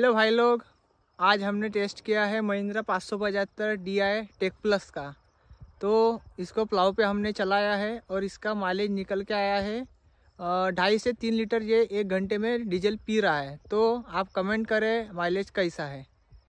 hello भाई लोग आज हमने टेस्ट किया है महिंद्रा पाँच सौ पचहत्तर डी आई टेक प्लस का तो इसको प्लाव पे हमने चलाया है और इसका माइलेज निकल के आया है ढाई से तीन लीटर ये एक घंटे में डीजल पी रहा है तो आप कमेंट करें माइलेज कैसा है